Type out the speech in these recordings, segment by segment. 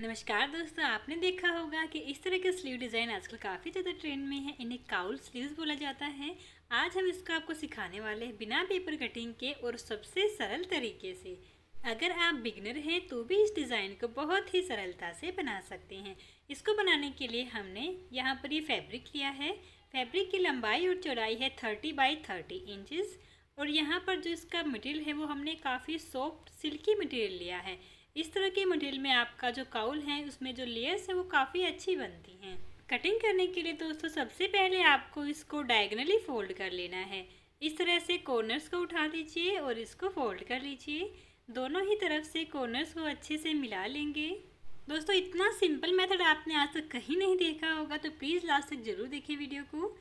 नमस्कार दोस्तों आपने देखा होगा कि इस तरह के स्लीव डिज़ाइन आजकल काफ़ी ज़्यादा ट्रेंड में है इन्हें काउल स्लीव्स बोला जाता है आज हम इसको आपको सिखाने वाले हैं बिना पेपर कटिंग के और सबसे सरल तरीके से अगर आप बिगनर हैं तो भी इस डिज़ाइन को बहुत ही सरलता से बना सकते हैं इसको बनाने के लिए हमने यहाँ पर ये फैब्रिक लिया है फैब्रिक की लंबाई और चौड़ाई है थर्टी बाई थर्टी इंचज़ और यहाँ पर जो इसका मटेरियल है वो हमने काफ़ी सॉफ्ट सिल्की मटेरियल लिया है इस तरह के मटेरियल में आपका जो काउल है उसमें जो लेयर्स हैं वो काफ़ी अच्छी बनती हैं कटिंग करने के लिए दोस्तों सबसे पहले आपको इसको डायगनली फोल्ड कर लेना है इस तरह से कॉर्नर्स को उठा लीजिए और इसको फोल्ड कर लीजिए दोनों ही तरफ से कॉर्नर्स को अच्छे से मिला लेंगे दोस्तों इतना सिंपल मेथड आपने आज तक कहीं नहीं देखा होगा तो प्लीज़ लास्ट तक ज़रूर देखें वीडियो को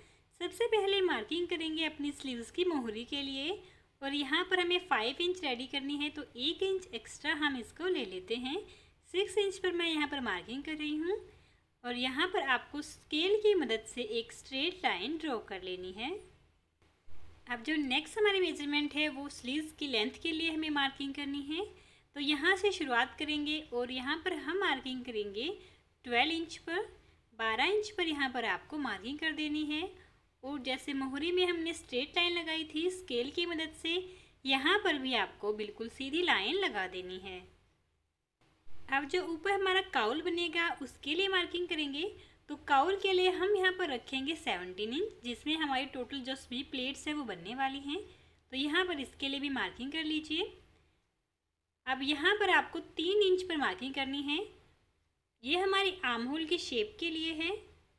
सबसे पहले मार्किंग करेंगे अपनी स्लीव्स की मोहरी के लिए और यहाँ पर हमें फाइव इंच रेडी करनी है तो एक इंच एक्स्ट्रा हम इसको ले लेते हैं सिक्स इंच पर मैं यहाँ पर मार्किंग कर रही हूँ और यहाँ पर आपको स्केल की मदद से एक स्ट्रेट लाइन ड्रॉ कर लेनी है अब जो नेक्स्ट हमारी मेजरमेंट है वो स्लीव्स की लेंथ के लिए हमें मार्किंग करनी है तो यहाँ से शुरुआत करेंगे और यहाँ पर हम मार्किंग करेंगे ट्वेल्व इंच पर बारह इंच पर यहाँ पर आपको मार्किंग कर देनी है और जैसे मोहरी में हमने स्ट्रेट लाइन लगाई थी स्केल की मदद से यहाँ पर भी आपको बिल्कुल सीधी लाइन लगा देनी है अब जो ऊपर हमारा काउल बनेगा उसके लिए मार्किंग करेंगे तो काउल के लिए हम यहाँ पर रखेंगे सेवनटीन इंच जिसमें हमारी टोटल जो स्वीप प्लेट्स है वो बनने वाली हैं तो यहाँ पर इसके लिए भी मार्किंग कर लीजिए अब यहाँ पर आपको तीन इंच पर मार्किंग करनी है ये हमारी आमहोल की शेप के लिए है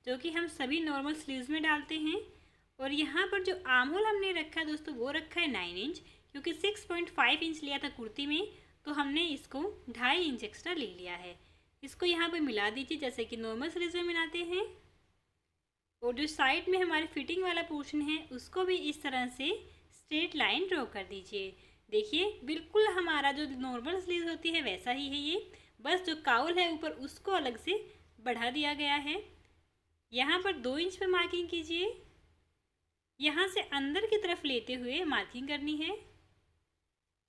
जो कि हम सभी नॉर्मल स्लीव्स में डालते हैं और यहाँ पर जो आमूल हमने रखा है दोस्तों वो रखा है नाइन इंच क्योंकि सिक्स पॉइंट फाइव इंच लिया था कुर्ती में तो हमने इसको ढाई इंच एक्स्ट्रा ले लिया है इसको यहाँ पर मिला दीजिए जैसे कि नॉर्मल सीरीज में मिलाते हैं और जो साइड में हमारे फिटिंग वाला पोर्शन है उसको भी इस तरह से स्ट्रेट लाइन ड्रॉ कर दीजिए देखिए बिल्कुल हमारा जो नॉर्मल स्लीव होती है वैसा ही है ये बस जो काउल है ऊपर उसको अलग से बढ़ा दिया गया है यहाँ पर दो इंच पर मार्किंग कीजिए यहाँ से अंदर की तरफ लेते हुए मार्किंग करनी है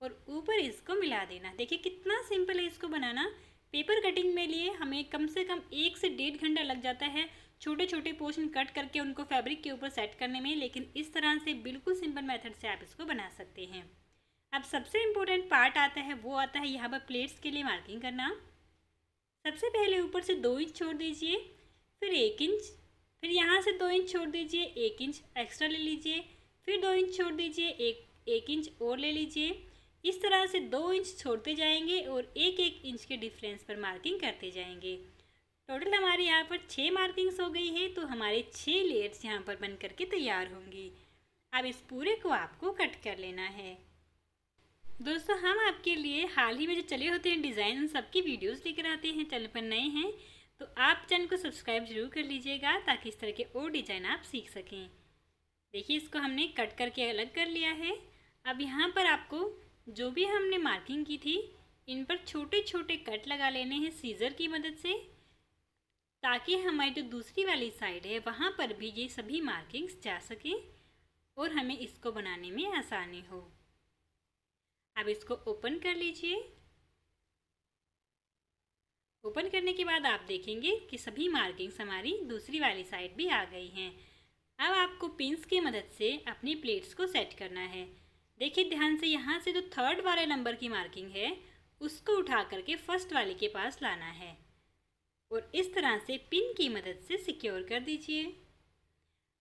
और ऊपर इसको मिला देना देखिए कितना सिंपल है इसको बनाना पेपर कटिंग में लिए हमें कम से कम एक से डेढ़ घंटा लग जाता है छोटे छोटे पोर्शन कट करके उनको फैब्रिक के ऊपर सेट करने में लेकिन इस तरह से बिल्कुल सिंपल मेथड से आप इसको बना सकते हैं अब सबसे इम्पोर्टेंट पार्ट आता है वो आता है यहाँ पर प्लेट्स के लिए मार्किंग करना सबसे पहले ऊपर से दो इंच छोड़ दीजिए फिर एक इंच फिर यहाँ से दो इंच छोड़ दीजिए एक इंच एक्स्ट्रा ले लीजिए फिर दो इंच छोड़ दीजिए एक एक इंच और ले लीजिए इस तरह से दो इंच छोड़ते जाएंगे और एक एक इंच के डिफरेंस पर मार्किंग करते जाएंगे टोटल हमारे यहाँ पर छः मार्किंग्स हो गई है तो हमारे छः लेयर्स यहाँ पर बन करके तैयार होंगी अब इस पूरे को आपको कट कर लेना है दोस्तों हम आपके लिए हाल ही में जो चले होते हैं डिज़ाइन उन सबकी वीडियोज़ लेकर आते हैं चैनल पर नए हैं तो आप चैनल को सब्सक्राइब जरूर कर लीजिएगा ताकि इस तरह के और डिजाइन आप सीख सकें देखिए इसको हमने कट करके अलग कर लिया है अब यहाँ पर आपको जो भी हमने मार्किंग की थी इन पर छोटे छोटे कट लगा लेने हैं सीज़र की मदद से ताकि हमारी जो दूसरी वाली साइड है वहाँ पर भी ये सभी मार्किंग्स जा सकें और हमें इसको बनाने में आसानी हो अब इसको ओपन कर लीजिए ओपन करने के बाद आप देखेंगे कि सभी मार्किंग्स हमारी दूसरी वाली साइड भी आ गई हैं अब आपको पिंस की मदद से अपनी प्लेट्स को सेट करना है देखिए ध्यान से यहाँ से जो थर्ड वाले नंबर की मार्किंग है उसको उठा करके फर्स्ट वाले के पास लाना है और इस तरह से पिन की मदद से सिक्योर कर दीजिए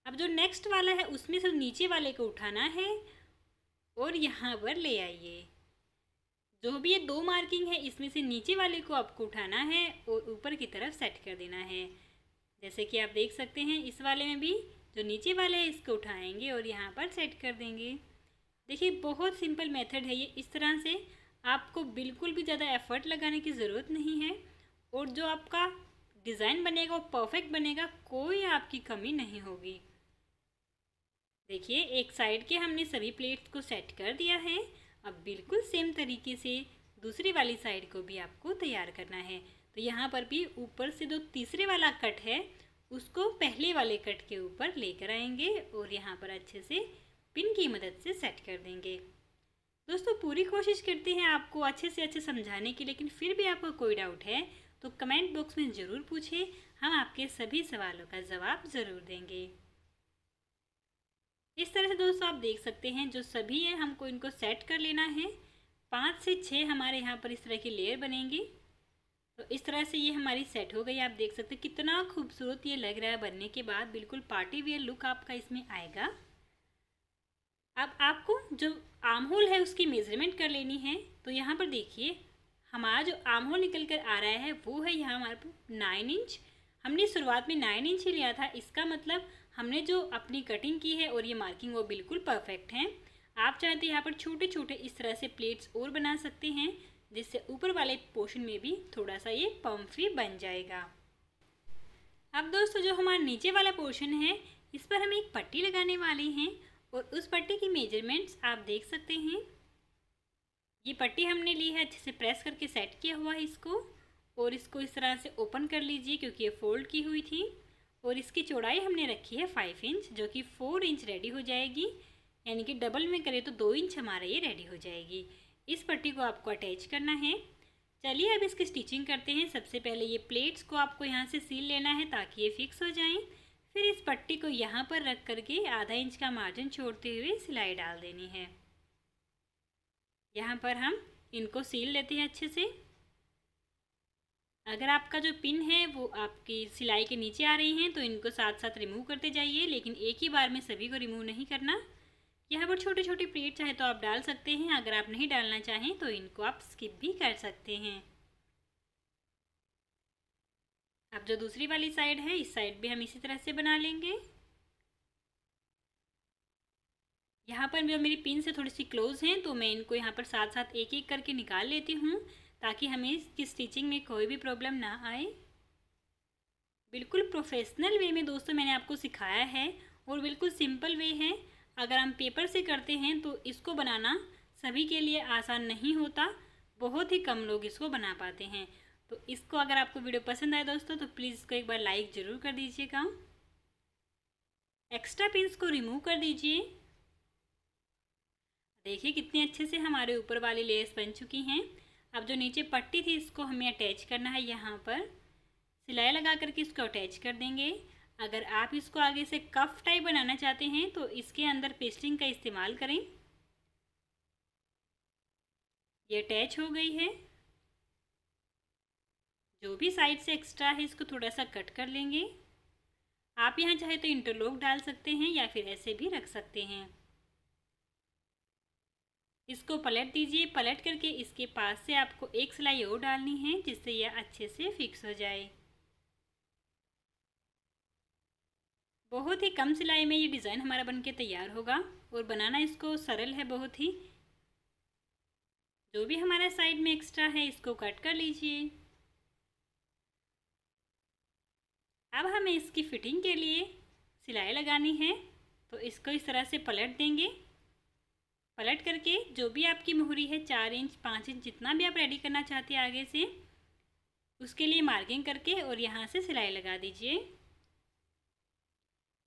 अब जो नेक्स्ट वाला है उसमें से नीचे वाले को उठाना है और यहाँ पर ले आइए जो तो भी ये दो मार्किंग है इसमें से नीचे वाले को आपको उठाना है और ऊपर की तरफ सेट कर देना है जैसे कि आप देख सकते हैं इस वाले में भी जो नीचे वाले है इसको उठाएंगे और यहाँ पर सेट कर देंगे देखिए बहुत सिंपल मेथड है ये इस तरह से आपको बिल्कुल भी ज़्यादा एफर्ट लगाने की ज़रूरत नहीं है और जो आपका डिज़ाइन बनेगा वो परफेक्ट बनेगा कोई आपकी कमी नहीं होगी देखिए एक साइड के हमने सभी प्लेट्स को सेट कर दिया है अब बिल्कुल सेम तरीके से दूसरी वाली साइड को भी आपको तैयार करना है तो यहाँ पर भी ऊपर से जो तीसरे वाला कट है उसको पहले वाले कट के ऊपर लेकर आएंगे और यहाँ पर अच्छे से पिन की मदद से सेट कर देंगे दोस्तों पूरी कोशिश करते हैं आपको अच्छे से अच्छे समझाने की लेकिन फिर भी आपको कोई डाउट है तो कमेंट बॉक्स में ज़रूर पूछें हम आपके सभी सवालों का जवाब ज़रूर देंगे इस तरह से दोस्तों आप देख सकते हैं जो सभी है हमको इनको सेट कर लेना है पाँच से छः हमारे यहाँ पर इस तरह की लेयर बनेंगी तो इस तरह से ये हमारी सेट हो गई आप देख सकते हैं कितना खूबसूरत ये लग रहा है बनने के बाद बिल्कुल पार्टी वेयर लुक आपका इसमें आएगा अब आपको जो आम होल है उसकी मेजरमेंट कर लेनी है तो यहाँ पर देखिए हमारा जो आम होल निकल कर आ रहा है वो है यहाँ हमारे नाइन इंच हमने शुरुआत में नाइन इंच ही लिया था इसका मतलब हमने जो अपनी कटिंग की है और ये मार्किंग वो बिल्कुल परफेक्ट हैं आप चाहते तो यहाँ पर छोटे छोटे इस तरह से प्लेट्स और बना सकते हैं जिससे ऊपर वाले पोर्शन में भी थोड़ा सा ये पम्फी बन जाएगा अब दोस्तों जो हमारा नीचे वाला पोर्शन है इस पर हम एक पट्टी लगाने वाले हैं और उस पट्टी की मेजरमेंट्स आप देख सकते हैं ये पट्टी हमने ली है अच्छे से प्रेस करके सेट किया हुआ है इसको और इसको इस तरह से ओपन कर लीजिए क्योंकि ये फोल्ड की हुई थी और इसकी चौड़ाई हमने रखी है फाइव इंच जो कि फोर इंच रेडी हो जाएगी यानी कि डबल में करें तो दो इंच हमारा ये रेडी हो जाएगी इस पट्टी को आपको अटैच करना है चलिए अब इसकी स्टिचिंग करते हैं सबसे पहले ये प्लेट्स को आपको यहाँ से सील लेना है ताकि ये फिक्स हो जाएं फिर इस पट्टी को यहाँ पर रख करके आधा इंच का मार्जिन छोड़ते हुए सिलाई डाल देनी है यहाँ पर हम इनको सील लेते हैं अच्छे से अगर आपका जो पिन है वो आपकी सिलाई के नीचे आ रही हैं तो इनको साथ साथ रिमूव करते जाइए लेकिन एक ही बार में सभी को रिमूव नहीं करना यहाँ पर छोटे छोटे प्लेट चाहे तो आप डाल सकते हैं अगर आप नहीं डालना चाहें तो इनको आप स्किप भी कर सकते हैं अब जो दूसरी वाली साइड है इस साइड भी हम इसी तरह से बना लेंगे यहाँ पर जो मेरी पिन से थोड़ी सी क्लोज हैं तो मैं इनको यहाँ पर साथ साथ एक एक करके निकाल लेती हूँ ताकि हमें इसकी स्टिचिंग में कोई भी प्रॉब्लम ना आए बिल्कुल प्रोफेशनल वे में दोस्तों मैंने आपको सिखाया है और बिल्कुल सिंपल वे है अगर हम पेपर से करते हैं तो इसको बनाना सभी के लिए आसान नहीं होता बहुत ही कम लोग इसको बना पाते हैं तो इसको अगर आपको वीडियो पसंद आए दोस्तों तो प्लीज़ इसको एक बार लाइक ज़रूर कर दीजिएगा एक्स्ट्रा पिंस को रिमूव कर दीजिए देखिए कितने अच्छे से हमारे ऊपर वाली लेस बन चुकी हैं अब जो नीचे पट्टी थी इसको हमें अटैच करना है यहाँ पर सिलाई लगा करके इसको अटैच कर देंगे अगर आप इसको आगे से कफ टाइप बनाना चाहते हैं तो इसके अंदर पेस्टिंग का इस्तेमाल करें ये अटैच हो गई है जो भी साइड से एक्स्ट्रा है इसको थोड़ा सा कट कर लेंगे आप यहाँ चाहे तो इंटरलॉक डाल सकते हैं या फिर ऐसे भी रख सकते हैं इसको पलट दीजिए पलट करके इसके पास से आपको एक सिलाई और डालनी है जिससे यह अच्छे से फिक्स हो जाए बहुत ही कम सिलाई में ये डिज़ाइन हमारा बनके तैयार होगा और बनाना इसको सरल है बहुत ही जो भी हमारा साइड में एक्स्ट्रा है इसको कट कर लीजिए अब हमें इसकी फिटिंग के लिए सिलाई लगानी है तो इसको इस तरह से पलट देंगे पलट करके जो भी आपकी मोहरी है चार इंच पाँच इंच जितना भी आप रेडी करना चाहते हैं आगे से उसके लिए मार्किंग करके और यहाँ से सिलाई लगा दीजिए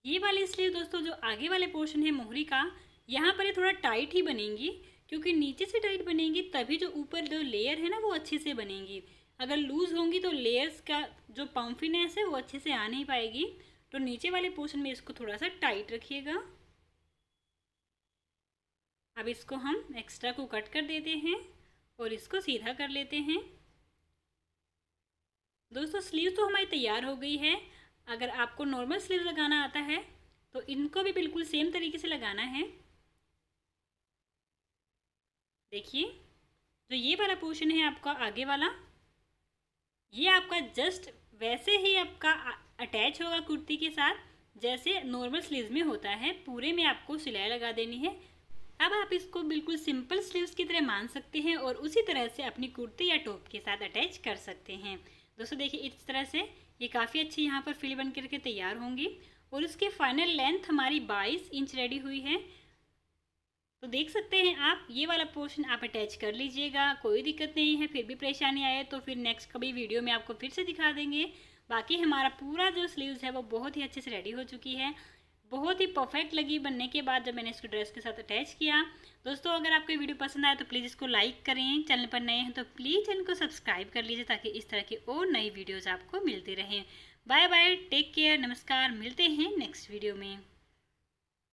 ये वाली इसलिए दोस्तों जो आगे वाले पोर्शन है मोहरी का यहाँ पर ये थोड़ा टाइट ही बनेंगी क्योंकि नीचे से टाइट बनेंगी तभी जो ऊपर जो लेयर है ना वो अच्छे से बनेंगी अगर लूज़ होंगी तो लेयर्स का जो पम्फिनेस है वो अच्छे से आ नहीं पाएगी तो नीचे वाले पोर्शन में इसको थोड़ा सा टाइट रखिएगा अब इसको हम एक्स्ट्रा को कट कर देते हैं और इसको सीधा कर लेते हैं दोस्तों स्लीव तो हमारी तैयार हो गई है अगर आपको नॉर्मल स्लीव लगाना आता है तो इनको भी बिल्कुल सेम तरीके से लगाना है देखिए जो ये वाला पोर्शन है आपका आगे वाला ये आपका जस्ट वैसे ही आपका अटैच होगा कुर्ती के साथ जैसे नॉर्मल स्लीव में होता है पूरे में आपको सिलाई लगा देनी है अब आप इसको बिल्कुल सिंपल स्लीव्स की तरह मान सकते हैं और उसी तरह से अपनी कुर्ती या टॉप के साथ अटैच कर सकते हैं दोस्तों देखिए इस तरह से ये काफ़ी अच्छी यहाँ पर फिल बन करके तैयार होंगी और उसकी फाइनल लेंथ हमारी बाईस इंच रेडी हुई है तो देख सकते हैं आप ये वाला पोर्शन आप अटैच कर लीजिएगा कोई दिक्कत नहीं है फिर भी परेशानी आए तो फिर नेक्स्ट कभी वीडियो में आपको फिर से दिखा देंगे बाकी हमारा पूरा जो स्लीव्स है वो बहुत ही अच्छे से रेडी हो चुकी है बहुत ही परफेक्ट लगी बनने के बाद जब मैंने इसको ड्रेस के साथ अटैच किया दोस्तों अगर आपको ये वीडियो पसंद आए तो प्लीज़ इसको लाइक करें चैनल पर नए हैं तो प्लीज़ चैनल को सब्सक्राइब कर लीजिए ताकि इस तरह की और नई वीडियोज़ आपको मिलती रहें बाय बाय टेक केयर नमस्कार मिलते हैं नेक्स्ट वीडियो में